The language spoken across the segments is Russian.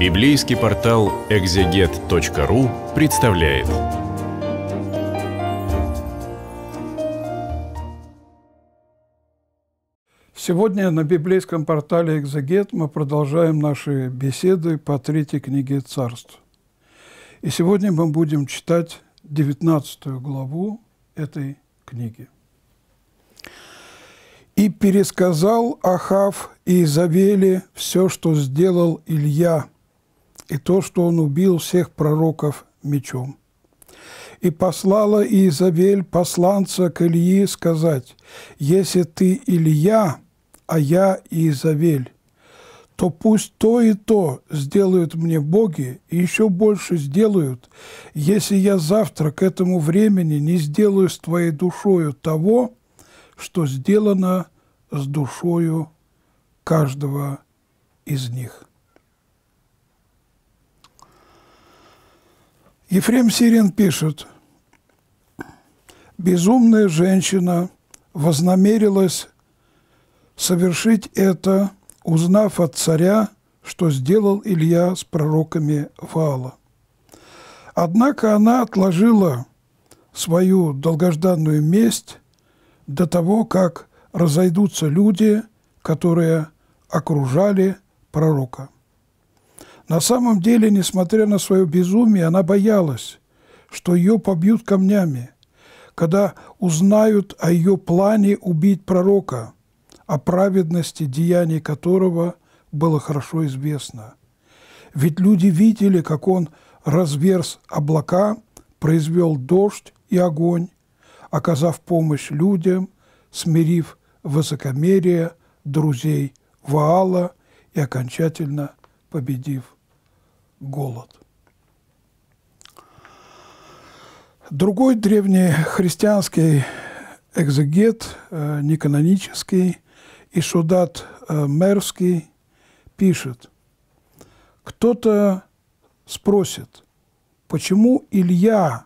Библейский портал экзегет.ру представляет. Сегодня на библейском портале «Экзегет» мы продолжаем наши беседы по третьей книге «Царств». И сегодня мы будем читать 19 главу этой книги. «И пересказал Ахав и Изавели все, что сделал Илья – и то, что он убил всех пророков мечом. И послала Иезавель посланца к Ильи сказать, «Если ты Илья, а я Иезавель, то пусть то и то сделают мне боги, и еще больше сделают, если я завтра к этому времени не сделаю с твоей душою того, что сделано с душою каждого из них». Ефрем Сирин пишет, «Безумная женщина вознамерилась совершить это, узнав от царя, что сделал Илья с пророками Вала. Однако она отложила свою долгожданную месть до того, как разойдутся люди, которые окружали пророка. На самом деле, несмотря на свое безумие, она боялась, что ее побьют камнями, когда узнают о ее плане убить пророка, о праведности деяний которого было хорошо известно. Ведь люди видели, как он разверз облака, произвел дождь и огонь, оказав помощь людям, смирив высокомерие друзей Ваала и окончательно победив голод. Другой древний христианский экзегет, э, неканонический, Ишудат э, Мерский, пишет, кто-то спросит, почему Илья,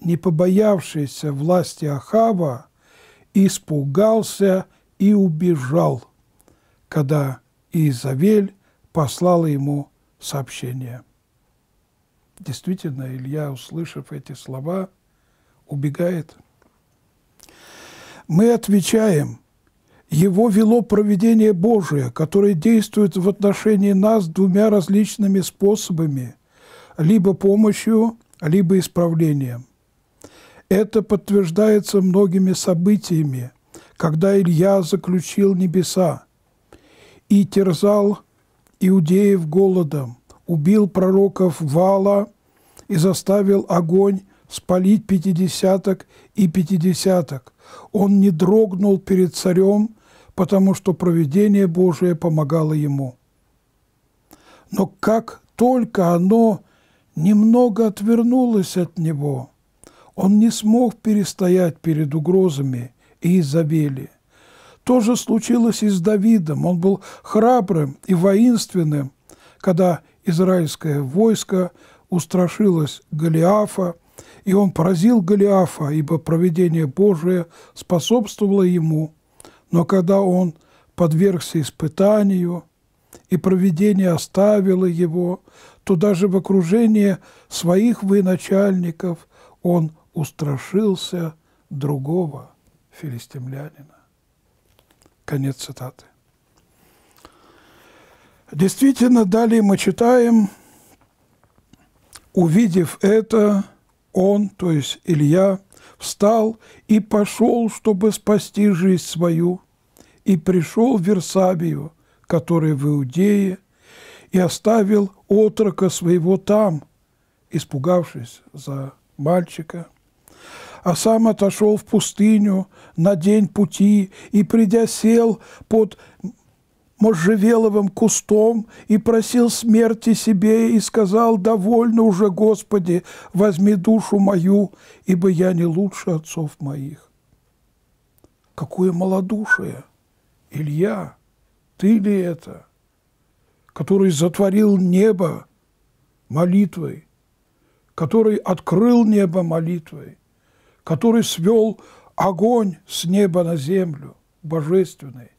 не побоявшийся власти Ахава, испугался и убежал, когда Иезавель послала ему сообщение. Действительно, Илья, услышав эти слова, убегает. Мы отвечаем, его вело проведение Божие, которое действует в отношении нас двумя различными способами, либо помощью, либо исправлением. Это подтверждается многими событиями, когда Илья заключил небеса и терзал иудеев голодом, убил пророков Вала и заставил огонь спалить пятидесяток и пятидесяток. Он не дрогнул перед царем, потому что провидение Божие помогало ему. Но как только оно немного отвернулось от него, он не смог перестоять перед угрозами и изобилием. То же случилось и с Давидом. Он был храбрым и воинственным, когда израильское войско устрашилось Голиафа, и он поразил Голиафа, ибо провидение Божие способствовало ему. Но когда он подвергся испытанию, и провидение оставило его, то даже в окружении своих военачальников он устрашился другого филистимлянина. Конец цитаты. Действительно, далее мы читаем, увидев это, он, то есть Илья, встал и пошел, чтобы спасти жизнь свою, и пришел в Версабию, который в Иудее, и оставил отрока своего там, испугавшись за мальчика а сам отошел в пустыню на день пути и, придя, сел под можжевеловым кустом и просил смерти себе и сказал, «Довольно уже, Господи, возьми душу мою, ибо я не лучше отцов моих». Какое малодушие! Илья, ты ли это, который затворил небо молитвой, который открыл небо молитвой – который свел огонь с неба на землю, божественный.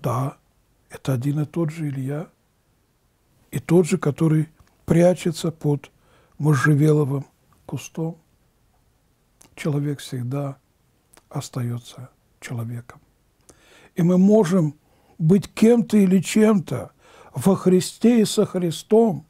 Да, это один и тот же Илья, и тот же, который прячется под можжевеловым кустом. Человек всегда остается человеком. И мы можем быть кем-то или чем-то во Христе и со Христом,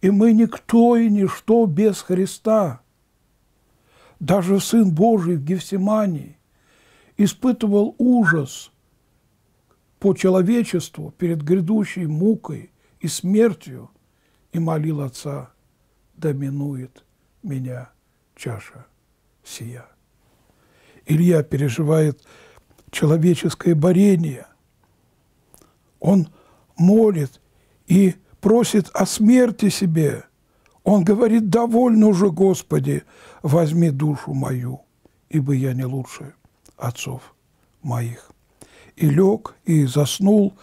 и мы никто и ничто без Христа. Даже Сын Божий в Гефсимании испытывал ужас по человечеству перед грядущей мукой и смертью и молил Отца, доминует меня чаша сия. Илья переживает человеческое борение. Он молит и просит о смерти себе – он говорит, довольно уже, Господи, возьми душу мою, ибо я не лучше отцов моих. И лег, и заснул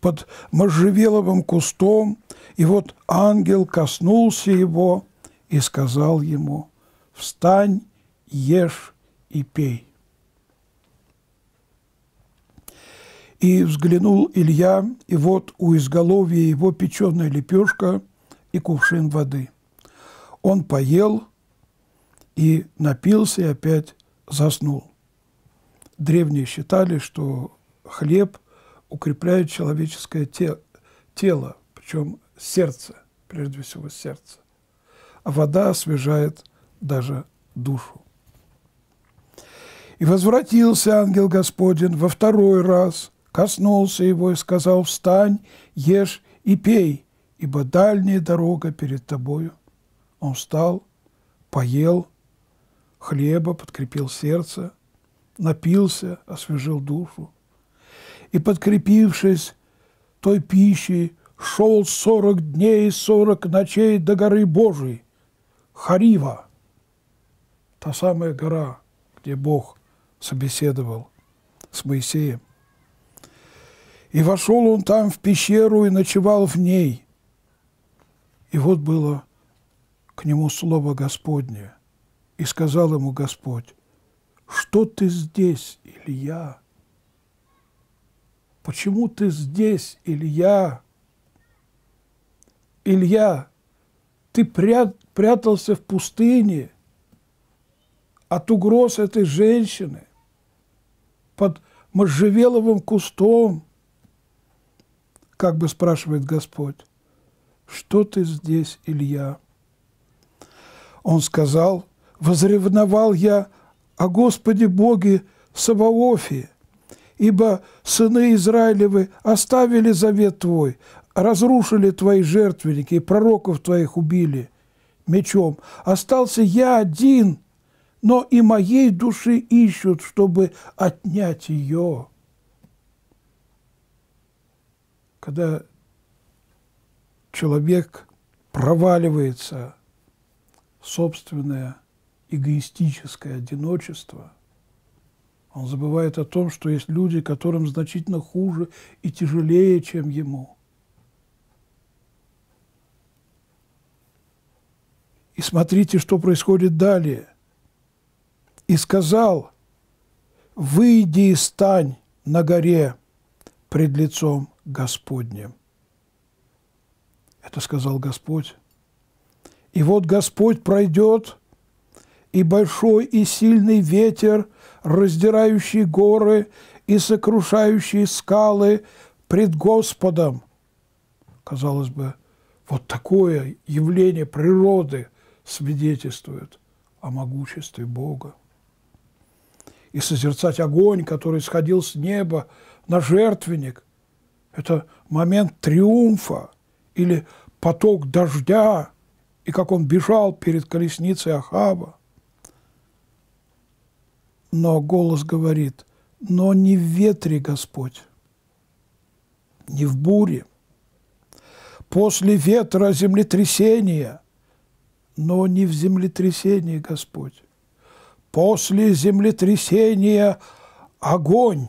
под можжевеловым кустом, и вот ангел коснулся его и сказал ему, «Встань, ешь и пей». И взглянул Илья, и вот у изголовья его печеная лепешка и кувшин воды – он поел и напился и опять заснул. Древние считали, что хлеб укрепляет человеческое те тело, причем сердце, прежде всего сердце. А вода освежает даже душу. И возвратился ангел Господень во второй раз, коснулся его и сказал, «Встань, ешь и пей, ибо дальняя дорога перед тобою». Он встал, поел хлеба, подкрепил сердце, напился, освежил душу. И, подкрепившись той пищей, шел сорок дней и сорок ночей до горы Божией, Харива, та самая гора, где Бог собеседовал с Моисеем. И вошел он там в пещеру и ночевал в ней. И вот было к нему слово Господне, и сказал ему Господь, «Что ты здесь, Илья? Почему ты здесь, Илья? Илья, ты прят, прятался в пустыне от угроз этой женщины под можжевеловым кустом, как бы спрашивает Господь, что ты здесь, Илья?» Он сказал, «Возревновал я о Господе Боге Саваофе, ибо сыны Израилевы оставили завет Твой, разрушили Твои жертвенники и пророков Твоих убили мечом. Остался я один, но и моей души ищут, чтобы отнять ее». Когда человек проваливается – собственное эгоистическое одиночество. Он забывает о том, что есть люди, которым значительно хуже и тяжелее, чем ему. И смотрите, что происходит далее. «И сказал, выйди и стань на горе пред лицом Господним». Это сказал Господь и вот Господь пройдет, и большой и сильный ветер, раздирающий горы и сокрушающий скалы пред Господом. Казалось бы, вот такое явление природы свидетельствует о могуществе Бога. И созерцать огонь, который сходил с неба на жертвенник, это момент триумфа или поток дождя, и как он бежал перед колесницей Ахава. Но голос говорит, но не в ветре, Господь, не в буре. После ветра землетрясение, но не в землетрясении, Господь. После землетрясения огонь.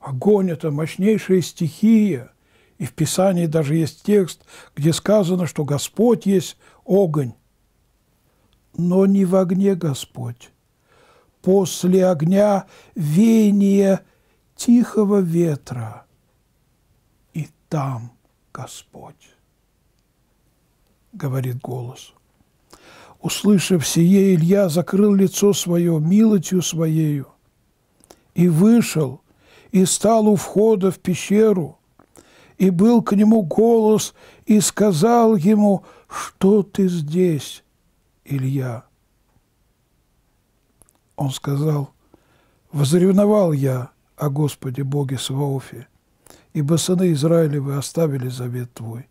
Огонь – это мощнейшая стихия – и в Писании даже есть текст, где сказано, что Господь есть огонь. Но не в огне Господь. После огня веяние тихого ветра. И там Господь, говорит голос. Услышав сие, Илья закрыл лицо свое милостью своею и вышел, и стал у входа в пещеру – и был к нему голос, и сказал ему, что ты здесь, Илья? Он сказал, возревновал я о Господе Боге Сваофе, ибо сыны Израилевы оставили завет Твой.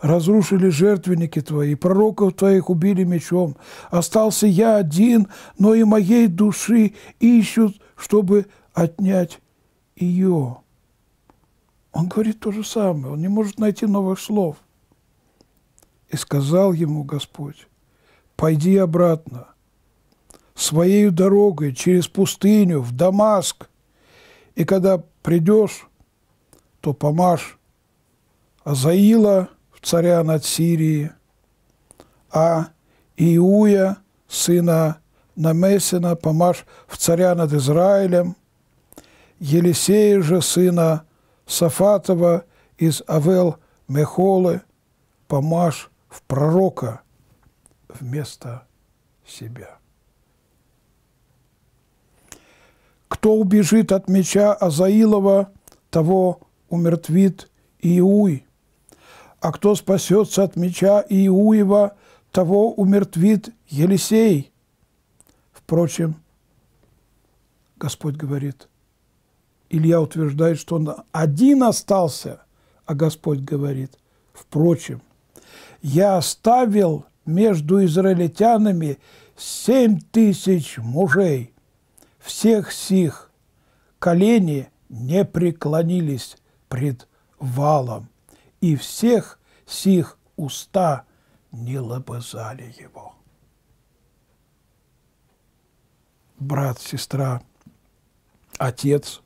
Разрушили жертвенники Твои, пророков Твоих убили мечом. Остался я один, но и моей души ищут, чтобы отнять ее. Он говорит то же самое, он не может найти новых слов. И сказал ему Господь, пойди обратно, своей дорогой через пустыню в Дамаск, и когда придешь, то помажь Азаила в царя над Сирией, а Иуя, сына Намесина, помажь в царя над Израилем, Елисея же, сына Сафатова из Авел Мехолы помажь в пророка вместо себя. Кто убежит от меча Азаилова, того умертвит Иуй. А кто спасется от меча Иуева, того умертвит Елисей. Впрочем, Господь говорит – Илья утверждает, что он один остался, а Господь говорит, впрочем, я оставил между израильтянами семь тысяч мужей, всех сих колени не преклонились пред валом, и всех сих уста не лобызали его. Брат, сестра, отец –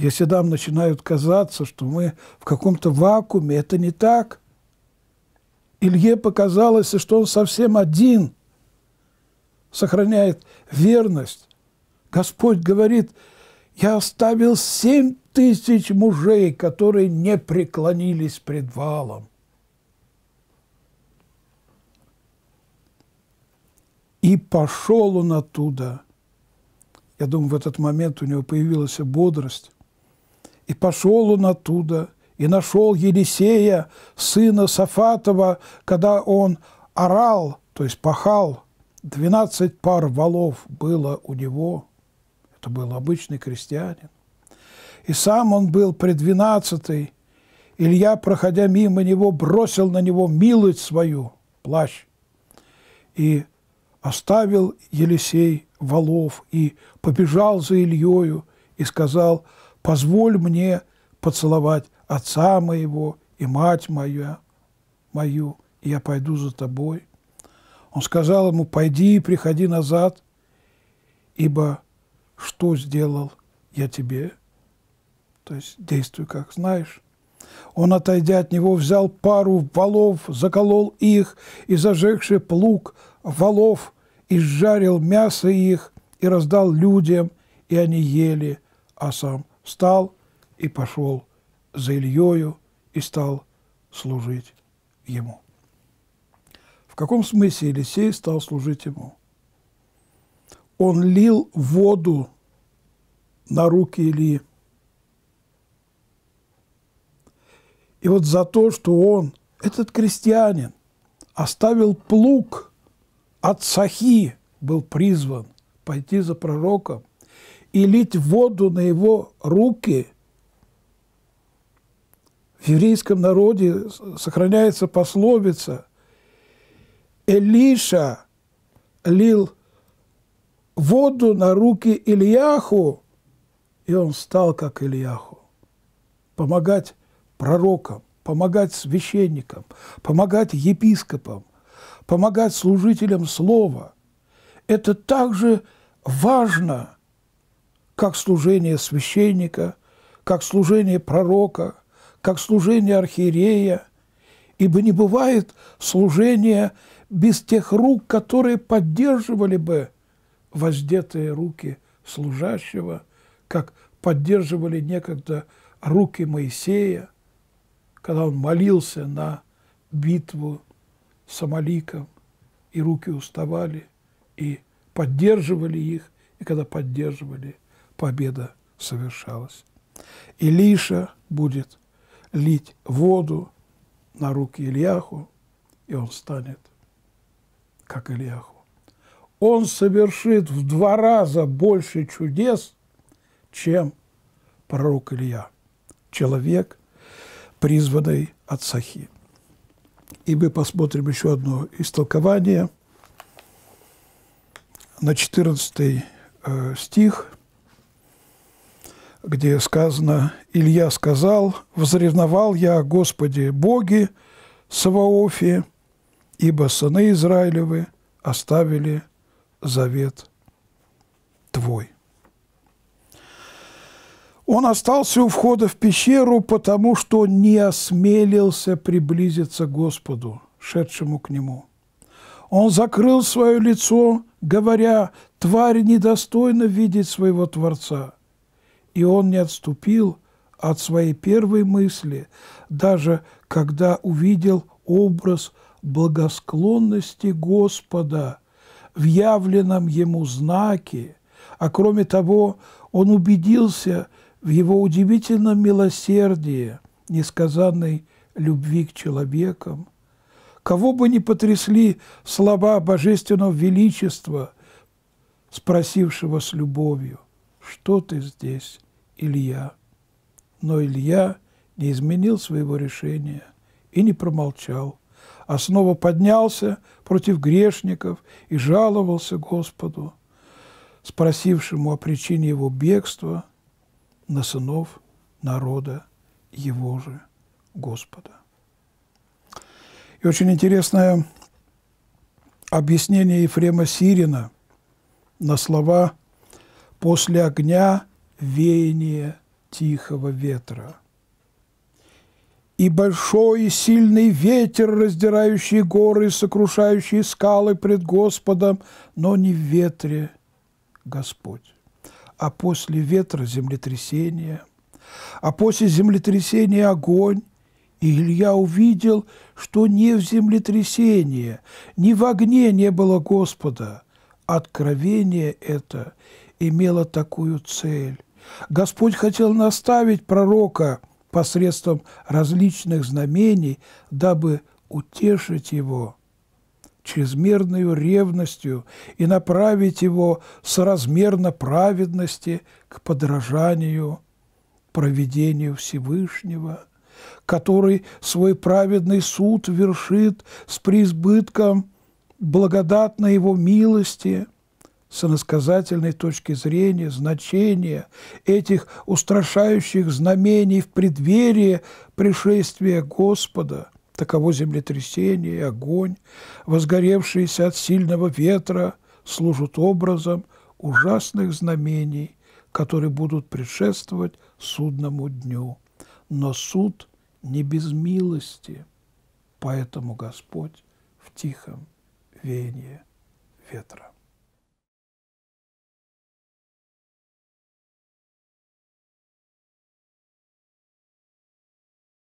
если нам начинают казаться, что мы в каком-то вакууме, это не так. Илье показалось, что он совсем один сохраняет верность. Господь говорит, я оставил семь тысяч мужей, которые не преклонились пред валом. И пошел он оттуда. Я думаю, в этот момент у него появилась бодрость. И пошел он оттуда, и нашел Елисея, сына Сафатова, когда он орал, то есть пахал. Двенадцать пар валов было у него. Это был обычный крестьянин. И сам он был при двенадцатой. Илья, проходя мимо него, бросил на него милость свою, плащ, и оставил Елисей валов и побежал за Ильею и сказал – позволь мне поцеловать отца моего и мать мою, мою, и я пойду за тобой. Он сказал ему, пойди и приходи назад, ибо что сделал я тебе? То есть действуй, как знаешь. Он, отойдя от него, взял пару валов, заколол их и, зажегший плуг валов, изжарил мясо их и раздал людям, и они ели, а сам встал и пошел за Ильею и стал служить ему. В каком смысле Елисей стал служить ему? Он лил воду на руки Ильи. И вот за то, что он, этот крестьянин, оставил плуг от Сахи, был призван пойти за пророком, и лить воду на его руки. В еврейском народе сохраняется пословица «Элиша лил воду на руки Ильяху, и он стал как Ильяху». Помогать пророкам, помогать священникам, помогать епископам, помогать служителям слова – это также важно – как служение священника, как служение пророка, как служение архиерея, ибо не бывает служения без тех рук, которые поддерживали бы воздетые руки служащего, как поддерживали некогда руки Моисея, когда он молился на битву с Амаликом, и руки уставали, и поддерживали их, и когда поддерживали – победа совершалась. Илиша будет лить воду на руки Ильяху, и он станет, как Ильяху. Он совершит в два раза больше чудес, чем пророк Илья, человек, призванный от Сахи. И мы посмотрим еще одно истолкование на 14 э, стих – где сказано «Илья сказал, возревновал я, Господи, боги Саваофе, ибо сыны Израилевы оставили завет Твой». Он остался у входа в пещеру, потому что не осмелился приблизиться к Господу, шедшему к нему. Он закрыл свое лицо, говоря, «Тварь недостойна видеть своего Творца» и он не отступил от своей первой мысли, даже когда увидел образ благосклонности Господа в явленном ему знаке, а кроме того, он убедился в его удивительном милосердии, несказанной любви к человекам. Кого бы ни потрясли слова Божественного Величества, спросившего с любовью – что ты здесь, Илья? Но Илья не изменил своего решения и не промолчал, а снова поднялся против грешников и жаловался Господу, спросившему о причине его бегства на сынов народа его же Господа. И очень интересное объяснение Ефрема Сирина на слова после огня веяние тихого ветра. И большой и сильный ветер, раздирающий горы и сокрушающий скалы пред Господом, но не в ветре Господь. А после ветра землетрясение, а после землетрясения огонь, и Илья увидел, что не в землетрясении, ни в огне не было Господа. Откровение это имела такую цель. Господь хотел наставить пророка посредством различных знамений, дабы утешить его чрезмерной ревностью и направить его соразмерно праведности к подражанию проведению Всевышнего, который свой праведный суд вершит с преизбытком благодатной его милости – с иносказательной точки зрения значения этих устрашающих знамений в преддверии пришествия Господа, таково землетрясение и огонь, возгоревшиеся от сильного ветра, служат образом ужасных знамений, которые будут предшествовать судному дню. Но суд не без милости, поэтому Господь в тихом веянии ветра.